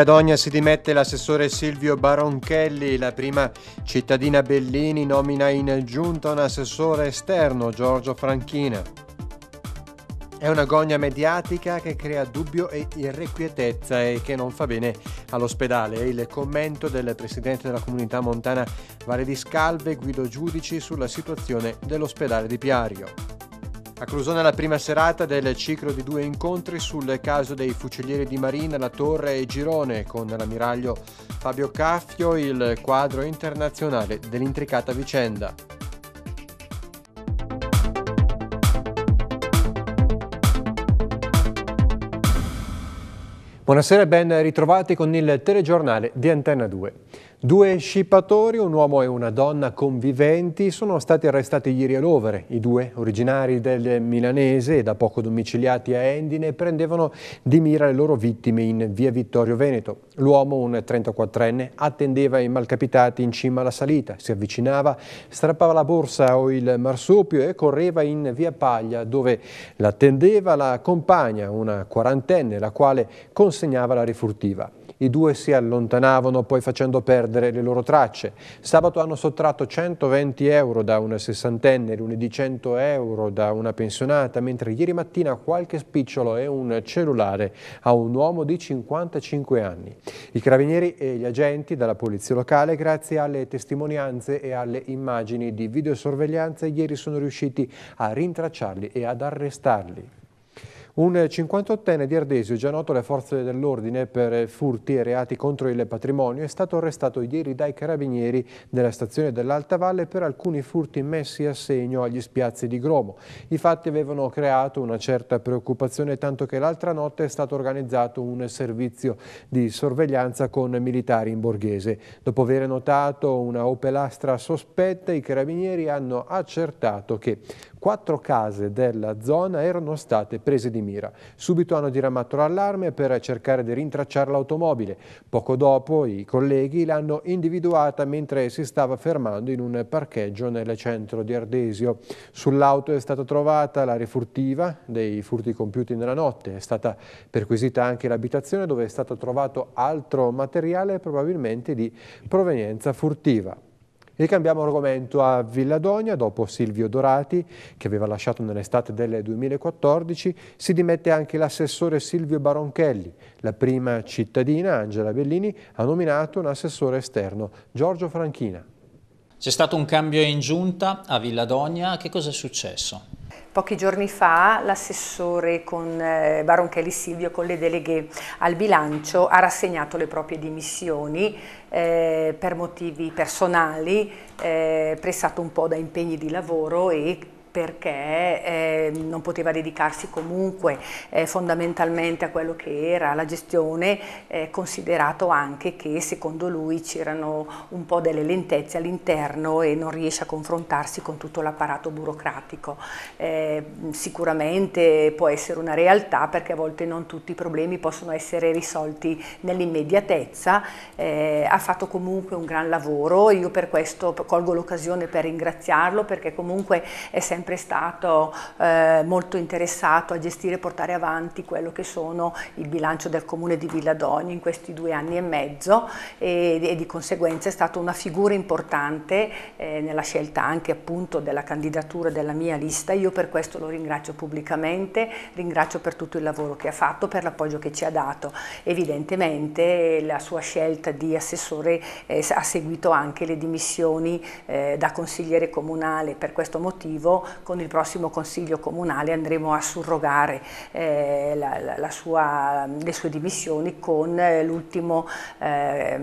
Dogna si dimette l'assessore Silvio Baronchelli, la prima cittadina Bellini nomina in giunta un assessore esterno Giorgio Franchina. È una gogna mediatica che crea dubbio e irrequietezza e che non fa bene all'ospedale. È il commento del presidente della comunità montana Vale di Scalve, Guido Giudici, sulla situazione dell'ospedale di Piario. A Clusone la prima serata del ciclo di due incontri sul caso dei fucilieri di Marina, La Torre e Girone con l'ammiraglio Fabio Caffio, il quadro internazionale dell'intricata vicenda. Buonasera e ben ritrovati con il telegiornale di Antenna 2. Due scippatori, un uomo e una donna conviventi, sono stati arrestati ieri a Lovere. I due, originari del Milanese e da poco domiciliati a Endine, prendevano di mira le loro vittime in via Vittorio Veneto. L'uomo, un 34enne, attendeva i malcapitati in cima alla salita, si avvicinava, strappava la borsa o il marsupio e correva in via Paglia, dove l'attendeva la compagna, una quarantenne, la quale consegnava la rifurtiva. I due si allontanavano poi facendo perdere le loro tracce. Sabato hanno sottratto 120 euro da una sessantenne, lunedì 100 euro da una pensionata, mentre ieri mattina qualche spicciolo e un cellulare a un uomo di 55 anni. I carabinieri e gli agenti dalla polizia locale, grazie alle testimonianze e alle immagini di videosorveglianza, ieri sono riusciti a rintracciarli e ad arrestarli. Un 58enne di Ardesio, già noto alle forze dell'ordine per furti e reati contro il patrimonio, è stato arrestato ieri dai carabinieri della stazione dell'Alta Valle per alcuni furti messi a segno agli spiazzi di Gromo. I fatti avevano creato una certa preoccupazione, tanto che l'altra notte è stato organizzato un servizio di sorveglianza con militari in borghese. Dopo aver notato una opelastra sospetta, i carabinieri hanno accertato che Quattro case della zona erano state prese di mira. Subito hanno diramato l'allarme per cercare di rintracciare l'automobile. Poco dopo i colleghi l'hanno individuata mentre si stava fermando in un parcheggio nel centro di Ardesio. Sull'auto è stata trovata la rifurtiva dei furti compiuti nella notte. È stata perquisita anche l'abitazione dove è stato trovato altro materiale probabilmente di provenienza furtiva. Ricambiamo argomento a Villadonia, dopo Silvio Dorati, che aveva lasciato nell'estate del 2014, si dimette anche l'assessore Silvio Baronchelli. La prima cittadina, Angela Bellini, ha nominato un assessore esterno, Giorgio Franchina. C'è stato un cambio in giunta a Villadonia, che cosa è successo? Pochi giorni fa l'assessore eh, Baronchelli Silvio con le deleghe al bilancio ha rassegnato le proprie dimissioni eh, per motivi personali, eh, pressato un po' da impegni di lavoro e perché eh, non poteva dedicarsi comunque eh, fondamentalmente a quello che era la gestione, eh, considerato anche che secondo lui c'erano un po' delle lentezze all'interno e non riesce a confrontarsi con tutto l'apparato burocratico. Eh, sicuramente può essere una realtà perché a volte non tutti i problemi possono essere risolti nell'immediatezza, eh, ha fatto comunque un gran lavoro, io per questo colgo l'occasione per ringraziarlo perché comunque è sempre sempre stato eh, molto interessato a gestire e portare avanti quello che sono il bilancio del comune di Villadoni in questi due anni e mezzo e, e di conseguenza è stata una figura importante eh, nella scelta anche appunto della candidatura della mia lista. Io per questo lo ringrazio pubblicamente, ringrazio per tutto il lavoro che ha fatto, per l'appoggio che ci ha dato. Evidentemente la sua scelta di assessore eh, ha seguito anche le dimissioni eh, da consigliere comunale per questo motivo con il prossimo Consiglio Comunale andremo a surrogare eh, la, la sua, le sue dimissioni con eh, l'ultimo eh,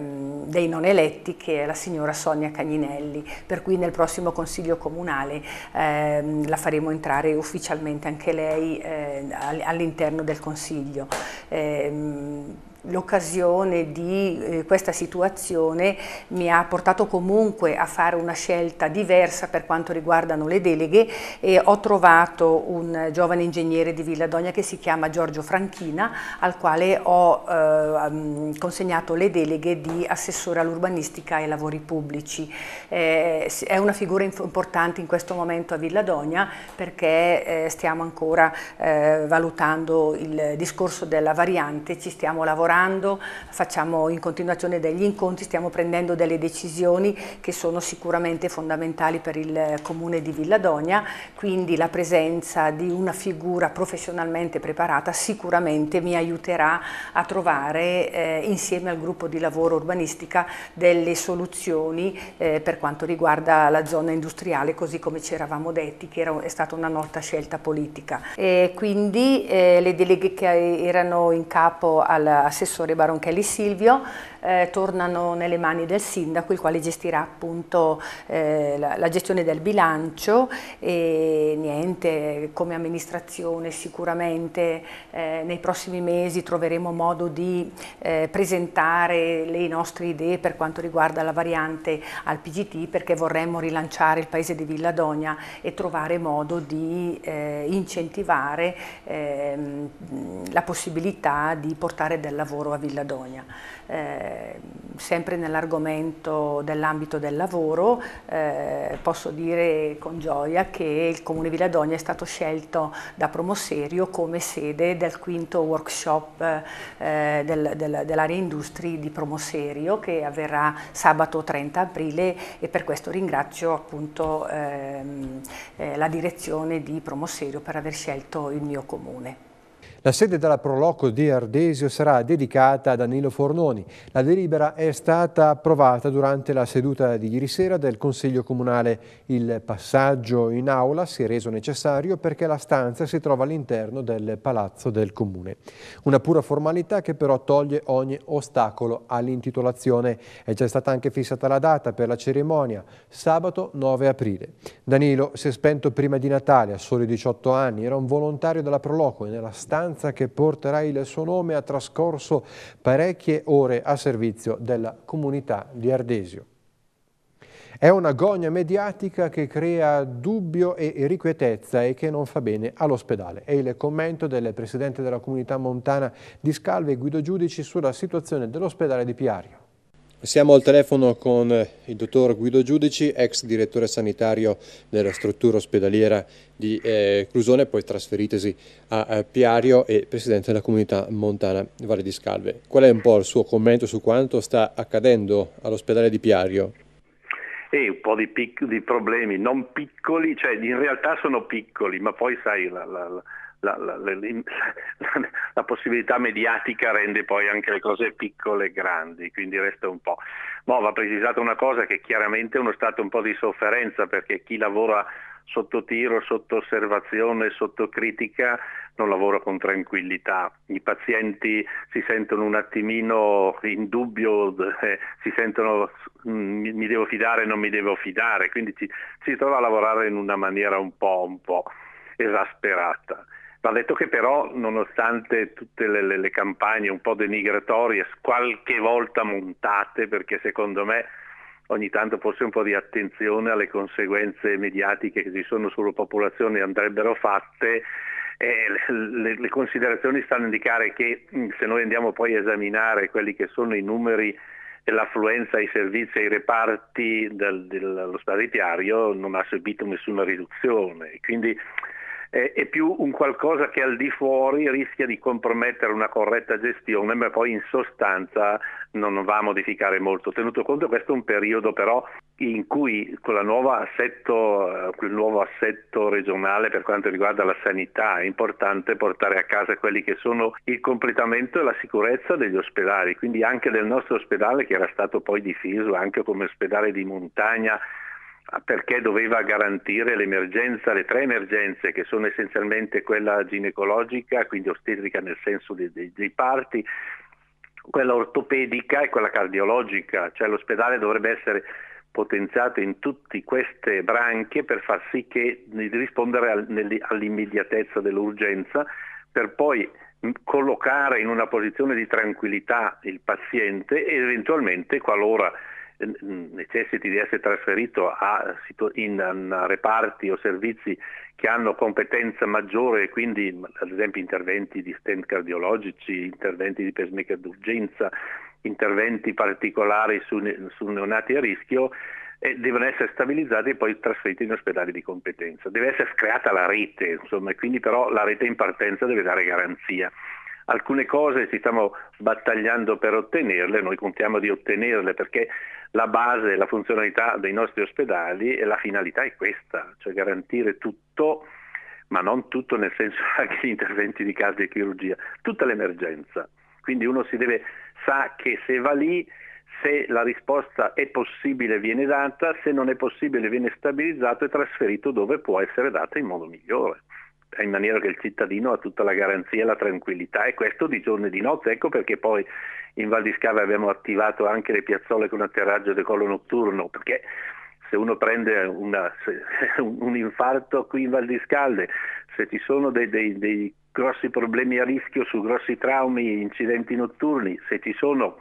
dei non eletti che è la signora Sonia Cagninelli, per cui nel prossimo Consiglio Comunale eh, la faremo entrare ufficialmente anche lei eh, all'interno del Consiglio. Ehm, l'occasione di eh, questa situazione mi ha portato comunque a fare una scelta diversa per quanto riguardano le deleghe e ho trovato un giovane ingegnere di Villadogna che si chiama Giorgio Franchina al quale ho eh, consegnato le deleghe di assessore all'urbanistica e lavori pubblici. Eh, è una figura importante in questo momento a Villadogna perché eh, stiamo ancora eh, valutando il discorso della variante, ci stiamo lavorando lavorando, facciamo in continuazione degli incontri, stiamo prendendo delle decisioni che sono sicuramente fondamentali per il comune di Villadogna, quindi la presenza di una figura professionalmente preparata sicuramente mi aiuterà a trovare eh, insieme al gruppo di lavoro urbanistica delle soluzioni eh, per quanto riguarda la zona industriale così come ci eravamo detti che era, è stata una nota scelta politica. E quindi eh, le deleghe che erano in capo all'assessore l'assessore Baronchelli Silvio, eh, tornano nelle mani del sindaco, il quale gestirà appunto eh, la, la, gestione del bilancio e niente, come amministrazione sicuramente eh, nei prossimi mesi troveremo modo di eh, presentare le nostre idee per quanto riguarda la variante al PGT perché vorremmo rilanciare il paese di Villa e trovare modo di eh, incentivare ehm, la possibilità di portare del lavoro lavoro a Villadoia, eh, sempre nell'argomento dell'ambito del lavoro eh, posso dire con gioia che il Comune Villadoia è stato scelto da Promoserio come sede del quinto workshop eh, del, del, dell'area industri di Promoserio che avverrà sabato 30 aprile e per questo ringrazio appunto ehm, eh, la direzione di Promoserio per aver scelto il mio comune. La sede della Proloco di Ardesio sarà dedicata a Danilo Fornoni. La delibera è stata approvata durante la seduta di ieri sera del Consiglio Comunale. Il passaggio in aula si è reso necessario perché la stanza si trova all'interno del Palazzo del Comune. Una pura formalità che però toglie ogni ostacolo all'intitolazione. È già stata anche fissata la data per la cerimonia, sabato 9 aprile. Danilo si è spento prima di Natale, a soli 18 anni, era un volontario della Proloco e nella stanza ambulanza che porterà il suo nome ha trascorso parecchie ore a servizio della comunità di Ardesio. È una gogna mediatica che crea dubbio e irrequietezza e che non fa bene all'ospedale. È il commento del presidente della comunità montana di Scalve, Guido Giudici, sulla situazione dell'ospedale di Piario. Siamo al telefono con il dottor Guido Giudici, ex direttore sanitario della struttura ospedaliera di eh, Clusone, poi trasferitesi a, a eh, Piario e presidente della comunità montana Valle di Scalve. Qual è un po' il suo commento su quanto sta accadendo all'ospedale di Piario? E eh, un po' di, di, problemi non piccoli, cioè in realtà sono piccoli, ma poi sai la, la la, la, la, la, possibilità mediatica rende poi anche le cose piccole e grandi, quindi resta un po'. Ma va precisata una cosa che chiaramente è uno stato un po' di sofferenza perché chi lavora sotto tiro, sotto osservazione, sotto critica, non lavora con tranquillità. I pazienti si sentono un attimino in dubbio, eh, si sentono mm, mi devo fidare, non mi devo fidare, quindi ci, si trova a lavorare in una maniera un po', un po' esasperata. Va detto che però, nonostante tutte le, le, le, campagne un po' denigratorie, qualche volta montate, perché secondo me ogni tanto forse un po' di attenzione alle conseguenze mediatiche che ci sono sulla popolazione andrebbero fatte, eh, le, le considerazioni stanno a indicare che mm, se noi andiamo poi a esaminare quelli che sono i numeri l'affluenza ai servizi e ai reparti del, dello sparipiario non ha subito nessuna riduzione. Quindi eh, è più un qualcosa che al di fuori rischia di compromettere una corretta gestione, ma poi in sostanza non va a modificare molto. Tenuto conto che questo è un periodo però in cui con, assetto, con eh, il nuovo assetto regionale per quanto riguarda la sanità è importante portare a casa quelli che sono il completamento e la sicurezza degli ospedali, quindi anche del nostro ospedale che era stato poi diffuso anche come ospedale di montagna Ah, perché doveva garantire l'emergenza, le tre emergenze che sono essenzialmente quella ginecologica, quindi ostetrica nel senso dei, dei, dei parti, quella ortopedica e quella cardiologica, cioè l'ospedale dovrebbe essere potenziato in tutte queste branche per far sì che di rispondere all'immediatezza dell'urgenza, per poi collocare in una posizione di tranquillità il paziente e eventualmente qualora necessiti di essere trasferito a, in reparti o servizi che hanno competenza maggiore, quindi ad esempio interventi di stent cardiologici, interventi di pacemaker d'urgenza, interventi particolari su, su neonati a rischio, devono essere stabilizzati e poi trasferiti in ospedali di competenza. Deve essere creata la rete, insomma, quindi però la rete in partenza deve dare garanzia alcune cose ci stiamo battagliando per ottenerle, noi contiamo di ottenerle perché la base, la funzionalità dei nostri ospedali e la finalità è questa, cioè garantire tutto, ma non tutto nel senso anche gli interventi di cardiochirurgia, tutta l'emergenza. Quindi uno si deve, sa che se va lì, se la risposta è possibile viene data, se non è possibile viene stabilizzato e trasferito dove può essere data in modo migliore in maniera che il cittadino ha tutta la garanzia e la tranquillità e questo di giorno e di notte, ecco perché poi in Val di Scava abbiamo attivato anche le piazzole con atterraggio decollo notturno, perché se uno prende una, se, un infarto qui in Val di Scalde, se ci sono dei, dei, dei grossi problemi a rischio su grossi traumi, incidenti notturni, se ci sono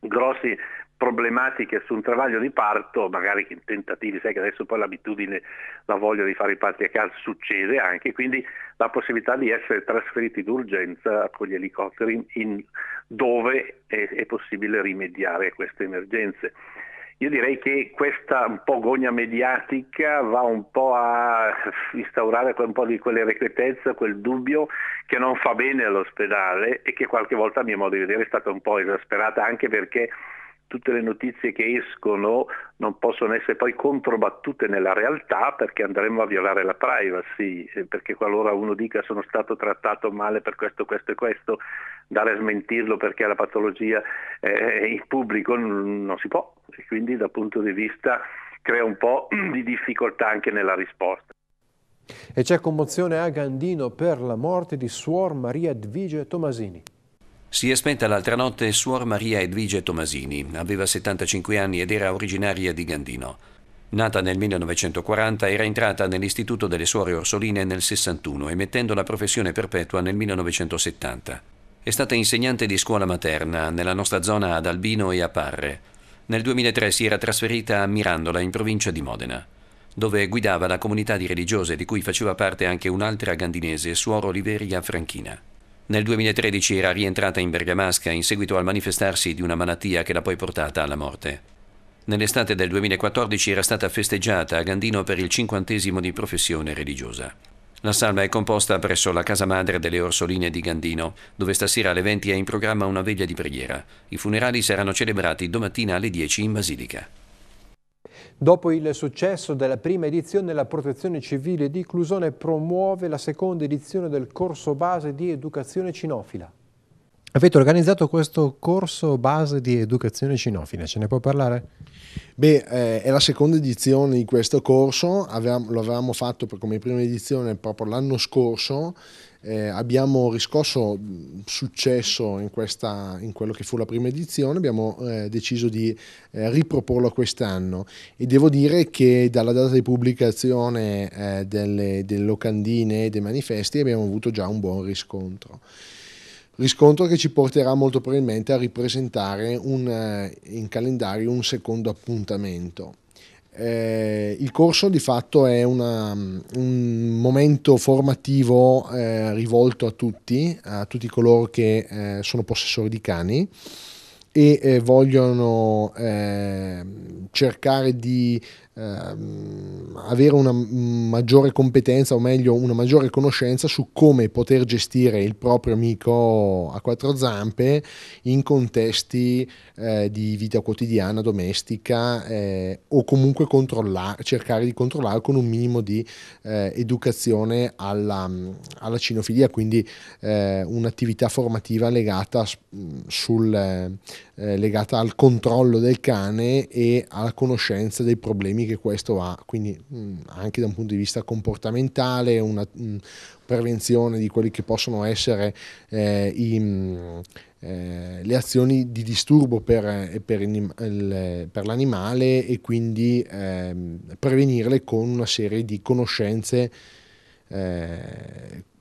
grossi problematiche su un travaglio di parto, magari in tentativi, sai che adesso poi l'abitudine, la voglia di fare i parti a casa succede anche, quindi la possibilità di essere trasferiti d'urgenza con gli elicotteri in, dove è, è possibile rimediare a queste emergenze. Io direi che questa un po' gogna mediatica va un po' a instaurare un po' di quell'irrequietezza, quel dubbio che non fa bene all'ospedale e che qualche volta a mio modo di vedere è stata un po' esasperata anche perché tutte le notizie che escono non possono essere poi controbattute nella realtà perché andremo a violare la privacy, eh, perché qualora uno dica sono stato trattato male per questo, questo e questo, dare a smentirlo perché la patologia è eh, eh, in pubblico non, non si può e quindi dal punto di vista crea un po' di difficoltà anche nella risposta. E c'è commozione a Gandino per la morte di Suor Maria Edvige Tomasini. Si è spenta l'altra notte Suor Maria Edvige Tomasini, aveva 75 anni ed era originaria di Gandino. Nata nel 1940, era entrata nell'Istituto delle Suore Orsoline nel 61, emettendo la professione perpetua nel 1970. È stata insegnante di scuola materna nella nostra zona ad Albino e a Parre. Nel 2003 si era trasferita a Mirandola, in provincia di Modena dove guidava la comunità di religiose di cui faceva parte anche un'altra gandinese, Suor Oliveria Franchina. Nel 2013 era rientrata in Bergamasca in seguito al manifestarsi di una malattia che l'ha poi portata alla morte. Nell'estate del 2014 era stata festeggiata a Gandino per il cinquantesimo di professione religiosa. La salma è composta presso la casa madre delle Orsoline di Gandino, dove stasera alle 20 è in programma una veglia di preghiera. I funerali saranno celebrati domattina alle 10 in Basilica. Dopo il successo della prima edizione, la Protezione Civile di Clusone promuove la seconda edizione del corso base di educazione cinofila. Avete organizzato questo corso base di educazione cinofila, ce ne può parlare? Beh, eh, è la seconda edizione di questo corso, avevamo, lo avevamo fatto come prima edizione proprio l'anno scorso eh, abbiamo riscosso mm, successo in, questa, in, quello che fu la prima edizione, abbiamo eh, deciso di eh, riproporlo quest'anno e devo dire che dalla data di pubblicazione eh, delle, delle locandine e dei manifesti abbiamo avuto già un buon riscontro riscontro che ci porterà molto probabilmente a ripresentare un, eh, in calendario un secondo appuntamento. Eh, il corso di fatto è una, un momento formativo eh, rivolto a tutti, a tutti coloro che eh, sono possessori di cani e eh, vogliono eh, cercare di ehm, avere una maggiore competenza o meglio una maggiore conoscenza su come poter gestire il proprio amico a quattro zampe in contesti eh, di vita quotidiana, domestica eh, o comunque cercare di controllare con un minimo di eh, educazione alla, alla, cinofilia, quindi eh, un'attività formativa legata sul eh, eh, legata al controllo del cane e alla conoscenza dei problemi che questo ha, quindi mh, mm, anche da un punto di vista comportamentale, una mh, mm, prevenzione di quelli che possono essere eh, i, mh, mm, eh, le azioni di disturbo per, eh, per, il, eh, per l'animale e quindi ehm, prevenirle con una serie di conoscenze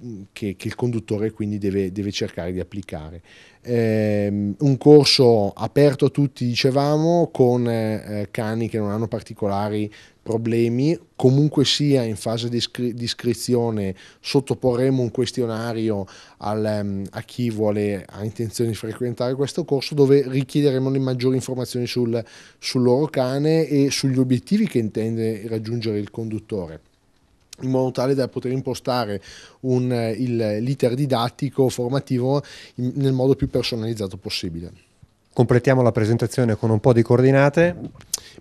Mm, che, che il conduttore quindi deve, deve cercare di applicare. Eh, un corso aperto a tutti, dicevamo, con eh, eh, cani che non hanno particolari problemi, comunque sia in fase di, iscri di iscrizione sottoporremo un questionario al, um, a chi vuole, ha intenzione di frequentare questo corso dove richiederemo le maggiori informazioni sul, sul loro cane e sugli obiettivi che intende raggiungere il conduttore in modo tale da poter impostare un, eh, il, l'iter didattico formativo in, nel modo più personalizzato possibile. Completiamo la presentazione con un po' di coordinate.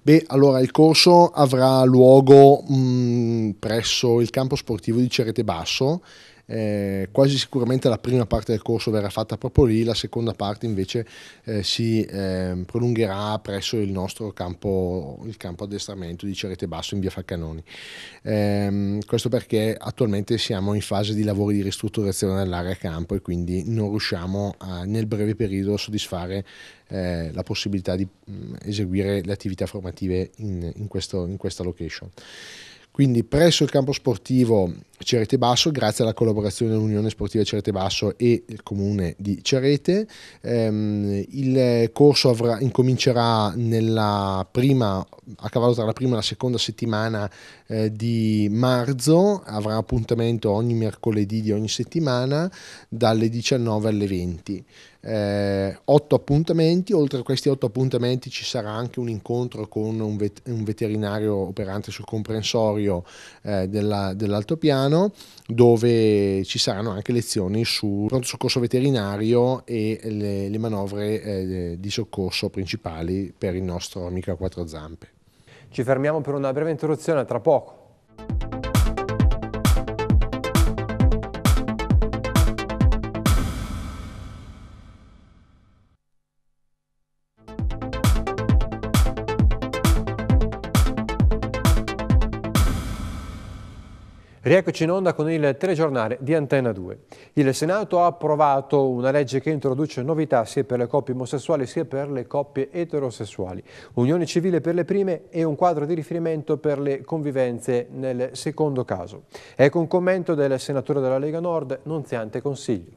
Beh, allora il corso avrà luogo mh, mm, presso il campo sportivo di Cerete Basso eh, quasi sicuramente la prima parte del corso verrà fatta proprio lì, la seconda parte invece eh, si eh, prolungherà presso il nostro campo, il campo addestramento di Cerete Basso in via Falcanoni. Ehm, questo perché attualmente siamo in fase di lavori di ristrutturazione dell'area campo e quindi non riusciamo a, nel breve periodo a soddisfare eh, la possibilità di mh, mm, eseguire le attività formative in, in, questo, in questa location. Quindi presso il campo sportivo Cerete Basso, grazie alla collaborazione dell'Unione Sportiva Cerete Basso e il comune di Cerete, ehm, il corso avrà, incomincerà prima, a cavallo tra la prima e la seconda settimana eh, di marzo, avrà appuntamento ogni mercoledì di ogni settimana dalle 19 alle 20 eh, otto appuntamenti, oltre a questi otto appuntamenti ci sarà anche un incontro con un, vet- un veterinario operante sul comprensorio eh, della, dell'altopiano dove ci saranno anche lezioni sul pronto soccorso veterinario e le, le manovre eh, di soccorso principali per il nostro amico a quattro zampe. Ci fermiamo per una breve interruzione, tra poco. Rieccoci in onda con il telegiornale di Antenna 2. Il Senato ha approvato una legge che introduce novità sia per le coppie omosessuali sia per le coppie eterosessuali, unione civile per le prime e un quadro di riferimento per le convivenze nel secondo caso. Ecco un commento del senatore della Lega Nord, Nunziante Consiglio.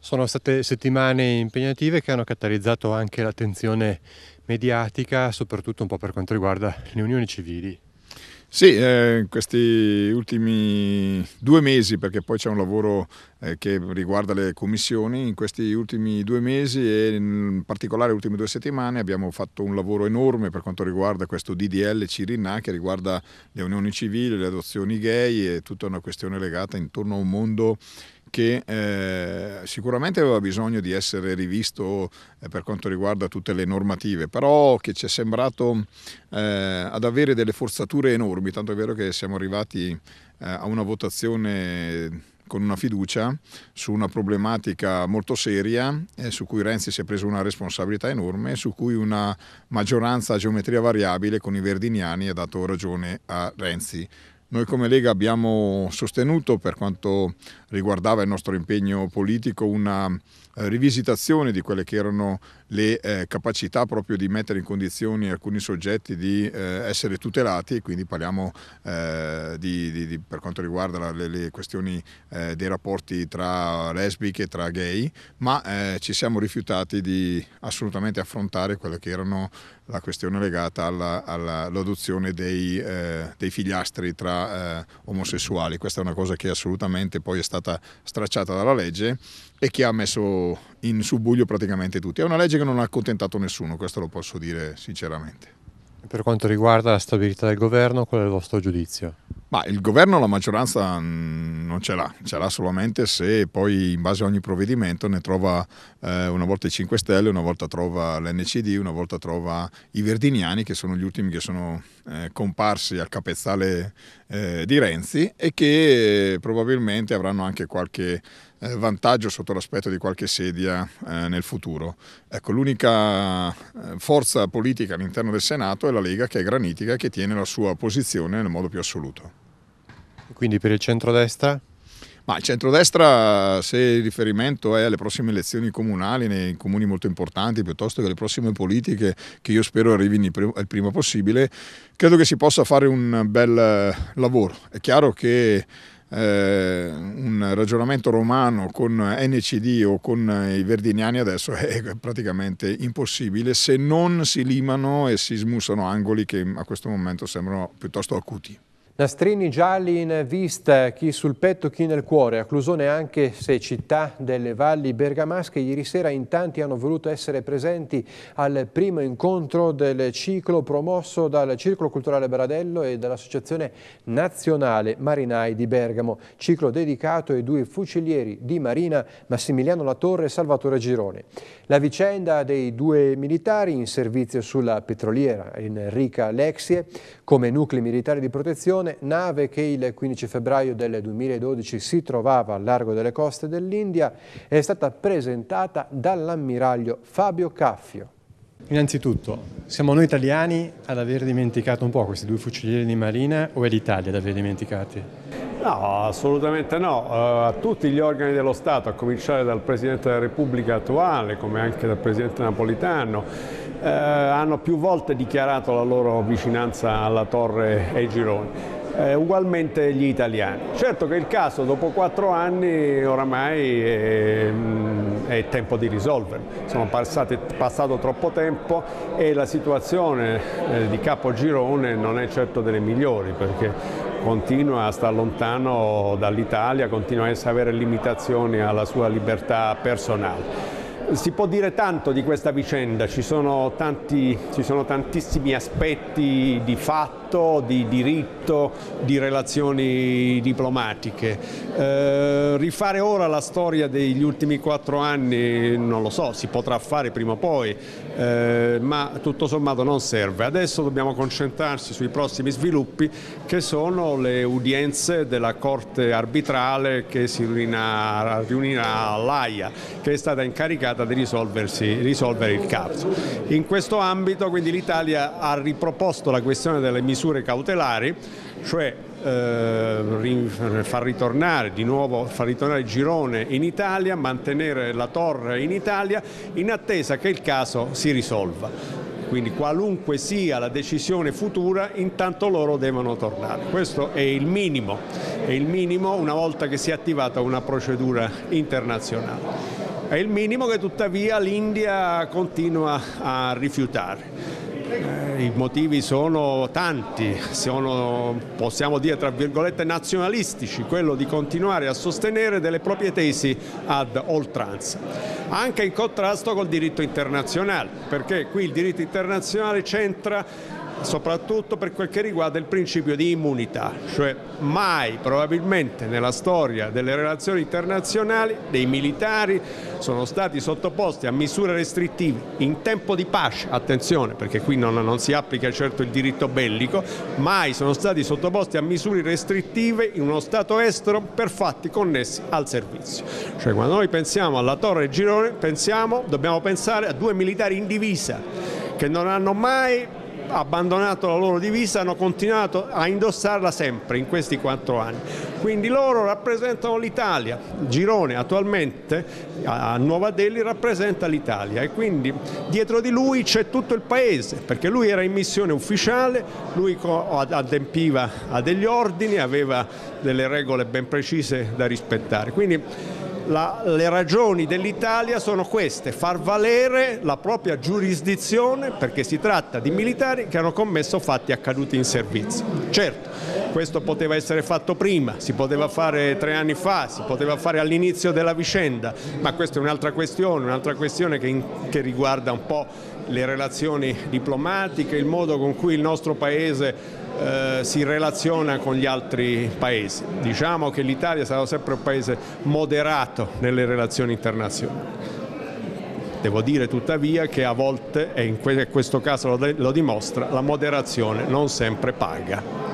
Sono state settimane impegnative che hanno catalizzato anche l'attenzione mediatica, soprattutto un po' per quanto riguarda le unioni civili. Sì, eh, questi ultimi due mesi, perché poi c'è un lavoro eh, che riguarda le commissioni, in questi ultimi due mesi e in particolare le ultime due settimane abbiamo fatto un lavoro enorme per quanto riguarda questo DDL Cirinà che riguarda le unioni civili, le adozioni gay e tutta una questione legata intorno a un mondo che eh, sicuramente aveva bisogno di essere rivisto eh, per quanto riguarda tutte le normative, però che ci è sembrato eh, ad avere delle forzature enormi, tanto è vero che siamo arrivati eh, a una votazione con una fiducia su una problematica molto seria eh, su cui Renzi si è preso una responsabilità enorme, su cui una maggioranza a geometria variabile con i verdiniani ha dato ragione a Renzi. Noi come Lega abbiamo sostenuto per quanto riguardava il nostro impegno politico una eh, rivisitazione di quelle che erano le eh, capacità proprio di mettere in condizioni alcuni soggetti di eh, essere tutelati e quindi parliamo eh, di, di, di, per quanto riguarda la, le, le, questioni eh, dei rapporti tra lesbiche e tra gay, ma eh, ci siamo rifiutati di assolutamente affrontare quelle che erano la questione legata all'adozione dei, dei, figliastri tra omosessuali. Questa è una cosa che assolutamente poi è stata stracciata dalla legge e che ha messo in subbuglio praticamente tutti. È una legge che non ha accontentato nessuno, questo lo posso dire sinceramente. Per quanto riguarda la stabilità del governo, qual è il vostro giudizio? Ma il governo la maggioranza mm, non ce l'ha, ce l'ha solamente se poi in base a ogni provvedimento ne trova eh, una volta i 5 Stelle, una volta trova l'NCD, una volta trova i Verdiniani che sono gli ultimi che sono eh, comparsi al capezzale eh, di Renzi e che probabilmente avranno anche qualche eh, vantaggio sotto l'aspetto di qualche sedia eh, nel futuro. Ecco, l'unica eh, forza politica all'interno del Senato è la Lega che è granitica e che tiene la sua posizione nel modo più assoluto. Quindi per il centrodestra? Ma il centrodestra, se il riferimento è alle prossime elezioni comunali, nei comuni molto importanti, piuttosto che alle prossime politiche, che io spero arrivino il prima possibile, credo che si possa fare un bel eh, lavoro. È chiaro che eh, un ragionamento romano con NCD o con i verdiniani adesso è praticamente impossibile se non si limano e si smussano angoli che a questo momento sembrano piuttosto acuti. Nastrini gialli in vista, chi sul petto, chi nel cuore. A Clusone anche se città delle valli bergamasche, ieri sera in tanti hanno voluto essere presenti al primo incontro del ciclo promosso dal Circolo Culturale Bradello e dall'Associazione Nazionale Marinai di Bergamo. Ciclo dedicato ai due fucilieri di Marina, Massimiliano Latorre e Salvatore Girone. La vicenda dei due militari in servizio sulla petroliera Enrica Lexie come nuclei militari di protezione, nave che il 15 febbraio del 2012 si trovava al largo delle coste dell'India, è stata presentata dall'ammiraglio Fabio Caffio. Innanzitutto, siamo noi italiani ad aver dimenticato un po' questi due fucilieri di marina o è l'Italia ad aver dimenticati? No, assolutamente no. Eh, a tutti gli organi dello Stato, a cominciare dal Presidente della Repubblica attuale, come anche dal Presidente Napolitano, eh, hanno più volte dichiarato la loro vicinanza alla Torre e ai Gironi eh, ugualmente gli italiani. Certo che il caso dopo quattro anni oramai è, è tempo di risolverlo, sono passati, passato troppo tempo e la situazione eh, di Capogirone non è certo delle migliori perché continua a stare lontano dall'Italia, continua a avere limitazioni alla sua libertà personale. Si può dire tanto di questa vicenda, ci sono, tanti, ci sono tantissimi aspetti di fatto, di diritto, di relazioni diplomatiche. Eh, rifare ora la storia degli ultimi quattro anni non lo so, si potrà fare prima o poi, eh, ma tutto sommato non serve. Adesso dobbiamo concentrarci sui prossimi sviluppi che sono le udienze della Corte arbitrale che si riunirà, all'AIA che è stata incaricata di risolvere il caso. In questo ambito quindi l'Italia ha riproposto la questione delle misure cautelari, cioè eh, far ritornare di nuovo far ritornare Girone in Italia, mantenere la torre in Italia in attesa che il caso si risolva quindi qualunque sia la decisione futura intanto loro devono tornare. Questo è il minimo, è il minimo una volta che si è attivata una procedura internazionale. È il minimo che tuttavia l'India continua a rifiutare. Eh, I motivi sono tanti, sono, possiamo dire tra virgolette nazionalistici, quello di continuare a sostenere delle proprie tesi ad oltranza, anche in contrasto col diritto internazionale, perché qui il diritto internazionale c'entra soprattutto per quel che riguarda il principio di immunità, cioè mai probabilmente nella storia delle relazioni internazionali dei militari sono stati sottoposti a misure restrittive in tempo di pace, attenzione perché qui non, non si applica certo il diritto bellico, mai sono stati sottoposti a misure restrittive in uno Stato estero per fatti connessi al servizio. Cioè quando noi pensiamo alla Torre Girone pensiamo, dobbiamo pensare a due militari in divisa che non hanno mai abbandonato la loro divisa hanno continuato a indossarla sempre in questi quattro anni. Quindi loro rappresentano l'Italia, Girone attualmente a Nuova Delhi rappresenta l'Italia e quindi dietro di lui c'è tutto il paese perché lui era in missione ufficiale, lui adempiva a degli ordini, aveva delle regole ben precise da rispettare. Quindi la, le ragioni dell'Italia sono queste, far valere la propria giurisdizione perché si tratta di militari che hanno commesso fatti accaduti in servizio. Certo, questo poteva essere fatto prima, si poteva fare tre anni fa, si poteva fare all'inizio della vicenda, ma questa è un'altra questione, un'altra questione che, in, che riguarda un po' le relazioni diplomatiche, il modo con cui il nostro Paese eh, si relaziona con gli altri paesi. Diciamo che l'Italia sarà sempre un paese moderato nelle relazioni internazionali. Devo dire tuttavia che a volte, e in questo caso lo dimostra, la moderazione non sempre paga.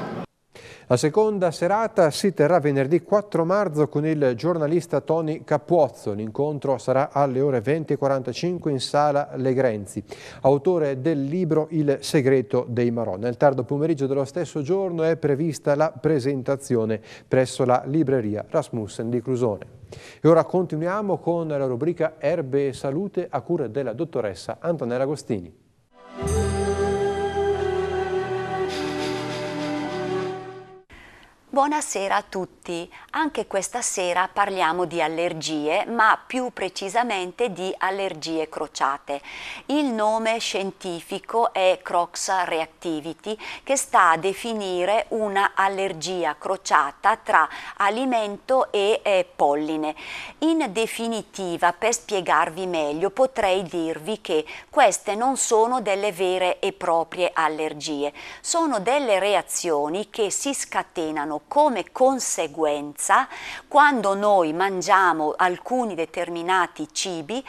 La seconda serata si terrà venerdì 4 marzo con il giornalista Tony Capuozzo. L'incontro sarà alle ore 20.45 in sala Legrenzi, autore del libro Il segreto dei Marò. Nel tardo pomeriggio dello stesso giorno è prevista la presentazione presso la libreria Rasmussen di Clusone. E ora continuiamo con la rubrica Erbe e Salute a cura della dottoressa Antonella Agostini. Buonasera a tutti, anche questa sera parliamo di allergie, ma più precisamente di allergie crociate. Il nome scientifico è Crox reactivity, che sta a definire una allergia crociata tra alimento e eh, polline. In definitiva, per spiegarvi meglio, potrei dirvi che queste non sono delle vere e proprie allergie, sono delle reazioni che si scatenano come conseguenza quando noi mangiamo alcuni determinati cibi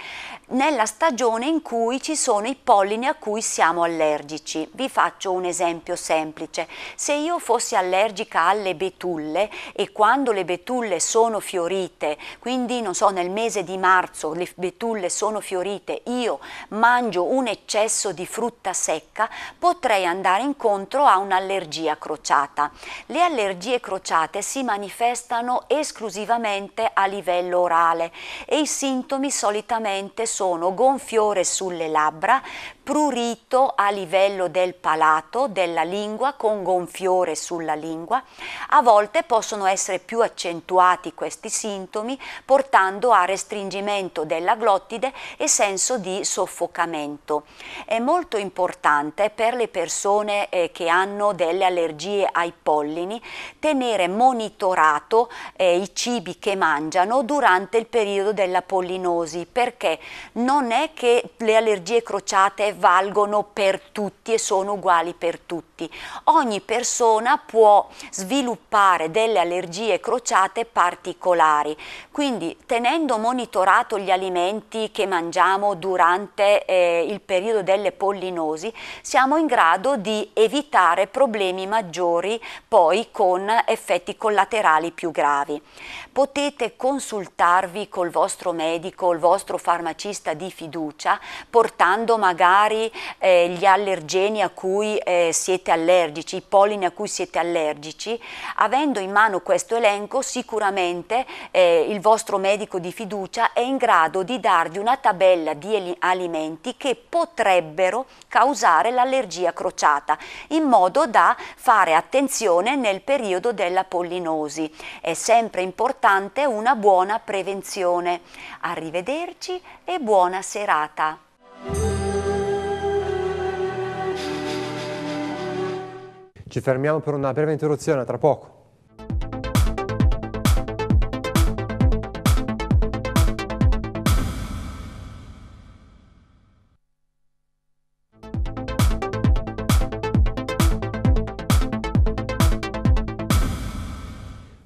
nella stagione in cui ci sono i pollini a cui siamo allergici. Vi faccio un esempio semplice. Se io fossi allergica alle betulle e quando le betulle sono fiorite, quindi non so, nel mese di marzo le betulle sono fiorite, io mangio un eccesso di frutta secca, potrei andare incontro a un'allergia crociata. Le allergie crociate si manifestano esclusivamente a livello orale e i sintomi solitamente sono gonfiore sulle labbra, prurito a livello del palato, della lingua, con gonfiore sulla lingua. A volte possono essere più accentuati questi sintomi, portando a restringimento della glottide e senso di soffocamento. È molto importante per le persone eh, che hanno delle allergie ai pollini tenere monitorato eh, i cibi che mangiano durante il periodo della pollinosi, perché non è che le allergie crociate valgono per tutti e sono uguali per tutti. Ogni persona può sviluppare delle allergie crociate particolari, quindi tenendo monitorato gli alimenti che mangiamo durante eh, il periodo delle pollinosi siamo in grado di evitare problemi maggiori poi con effetti collaterali più gravi. Potete consultarvi col vostro medico, il vostro farmacista di fiducia portando magari eh, gli allergeni a cui eh, siete allergici, i pollini a cui siete allergici. Avendo in mano questo elenco sicuramente eh, il vostro vostro medico di fiducia è in grado di darvi una tabella di alimenti che potrebbero causare l'allergia crociata, in modo da fare attenzione nel periodo della pollinosi. È sempre importante una buona prevenzione. Arrivederci e buona serata. Ci fermiamo per una breve interruzione, tra poco.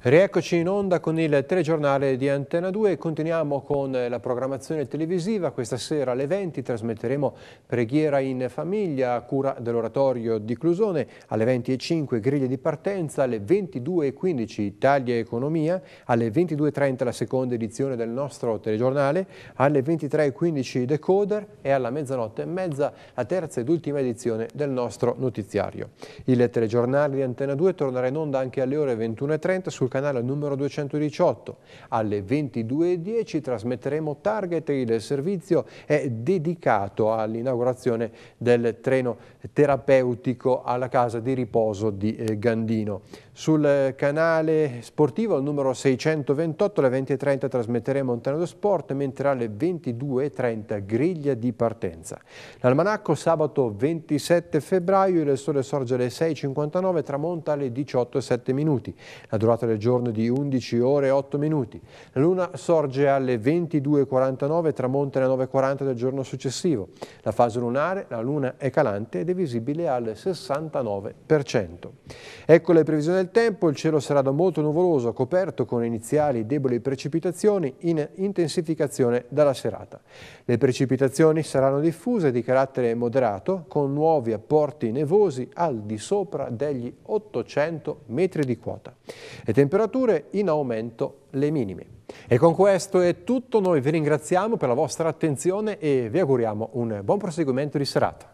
Rieccoci in onda con il telegiornale di Antena 2 e continuiamo con la programmazione televisiva. Questa sera alle 20 trasmetteremo Preghiera in famiglia a cura dell'oratorio di Clusone, alle 20.05 griglie di partenza, alle 22.15 Italia e economia, alle 22.30 la seconda edizione del nostro telegiornale, alle 23.15 Decoder e alla mezzanotte e mezza la terza ed ultima edizione del nostro notiziario. Il telegiornale di Antena 2 tornerà in onda anche alle ore 21.30 sul canale numero 218. Alle 22.10 trasmetteremo Target, il servizio è dedicato all'inaugurazione del treno terapeutico alla casa di riposo di eh, Gandino. Sul canale sportivo, al numero 628, alle 20.30 trasmetteremo un treno Sport, mentre alle 22.30 griglia di partenza. L'almanacco sabato 27 febbraio, il sole sorge alle 6.59, tramonta alle 18.07 minuti. La durata del giorno di 11 ore e 8 minuti. La luna sorge alle 22.49 tramonta alle 9.40 del giorno successivo. La fase lunare, la luna è calante ed è visibile al 69%. Ecco le previsioni del tempo, il cielo sarà da molto nuvoloso, coperto con iniziali deboli precipitazioni in intensificazione dalla serata. Le precipitazioni saranno diffuse di carattere moderato, con nuovi apporti nevosi al di sopra degli 800 metri di quota. Le temperature temperature, in aumento le minime. E con questo è tutto, noi vi ringraziamo per la vostra attenzione e vi auguriamo un buon proseguimento di serata.